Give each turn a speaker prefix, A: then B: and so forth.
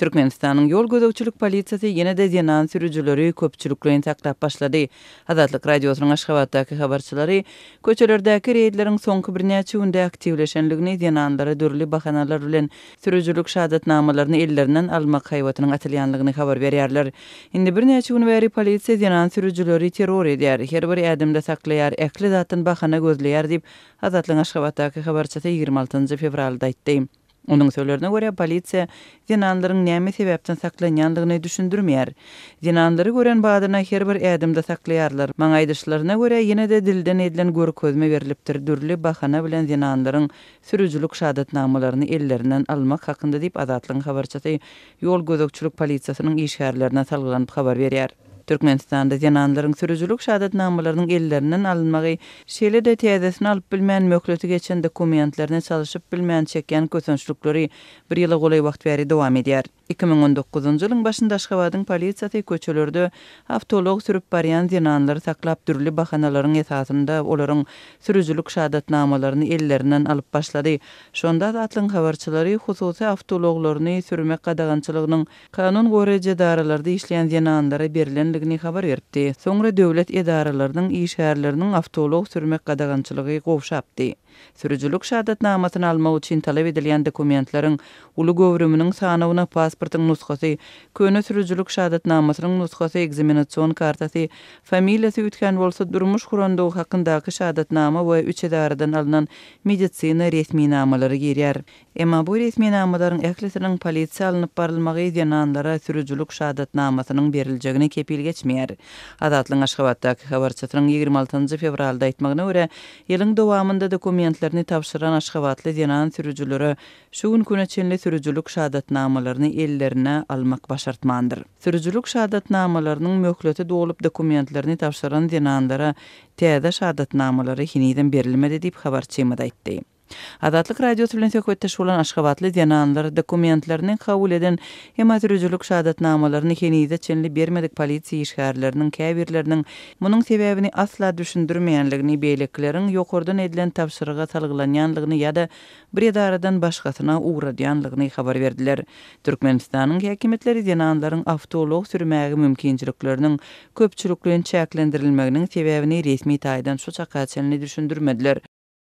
A: Türkmenistanyň ýol gözegçilik polisiýasy ýene de zenan sürüjüleri köpçülükle saklap başlady. Azatlyk radiosynyň Aşgabatdaky habarçylary köçelerdäki reýdleriň soňky bir näçe günde aktiwleşenligini zenanlara dürli bahanalar bilen sürüjülük şahadatnamalaryny ellerinden almak haýwatynyň atylýanlygyny habar berýärler. Indi bir näçe gün bäri polisiýa zenan sürüjüleri terror edýär, her bir ädimde saklaýar, ähli zatyn bahana gözleýär diýip Azatlyň Aşgabatdaky habarçysy 26-njy fevralda aýtdy. Onun sözlerine göre polisiya dinanların näme sebäpden saklanýandygyny düşündirmeýär. Dinanlary gören baýdyna her bir ädimde saklaýarlar. Maň aýdyşlaryna göre ýene de dilden edilen gör gözme berilipdir. Dürli bahana bilen dinanlaryň sürüjlük şahadatnamalaryny ellerinden almak hakynda diýip adatlyň habarçysy ýol gözegçilik polisiýasynyň işgärlerine salgylanyp habar berýär. Türkmenistanda jananlaryň sürüjülük şahadat namalarynyň ellerinden alynmagy, şeýle de täzesini alyp bilmän möhleti geçen dokumentlaryny çalyşyp bilmän çekýän köçençlikleri bir ýyla golaý wagt bäri dowam edýär. 2019-njylyň başynda Aşgabatyň polisiýasy köçelerde awtolog sürüp barýan zinanlar saklap durly bahanalaryň esasynda olaryň sürüjilik şahadatnamalaryny ellerinden alyp başlady. Şonda da atlyň habarçylary hususy awtologlaryny sürmek gadagançylygynyň kanun goýrejä daralarda işleýän zinanlara berilenligini habar berdi. Soňra döwlet edaralarynyň şäherleriniň awtolog sürmek gadagançylygy gowşapdy. Sürücülük alma alma üçin talap edilen dokumentleriň uly gowrümüniň sanawyna pasportyň nuskasy, köne sürücülük şahadatnamasynyň nuskasy, egzaminasyon kartasy, familiýasy ýetgen olsa durmuş hurandaw hakyndaky şahadatnama we üç edaradan alınan medicina resmi namalary girýär. Emma bu resmi namalaryň ählisiniň polisiýa alınıp barylmagy ýanandara sürücülük şahadatnamasynyň berilýjegini kepil geçmeýär. Azatlyň Aşgabatdaky habarçylaryň 26 fevralda aýtmagyna görä, ýylyň dowamında dokument dokumentlerini tavşıran aşkavatlı denan sürücülürü şu gün kuna çinli sürücülük şadat namalarını ellerine almak başartmandır. Sürücülük şadat namalarının mökleti doğulup dokumentlerini tavşıran denanlara teada şadat namaları hiniden berilmedi deyip xabar çeymada Azatlyk radiosu bilen söhbetde şolan Aşgabatly denanlar dokumentlerini kabul eden hemazrüzülük şahadatnamalaryny henize çenli bermedik polisiýa işgärleriniň käbirleriniň munyň sebäbini asla düşündirmeýänligini beýleklerin ýokurdan edilen tapşyrygy salgylanýanlygyny ýa-da bir edaradan başgasyna ugradýanlygyny habar berdiler. Türkmenistanyň häkimetleri denanlaryň avtolog sürmägi mümkinçiliklerini köpçülükden çäklendirilmeginiň sebäbini resmi taýdan şu çaqa düşündirmediler.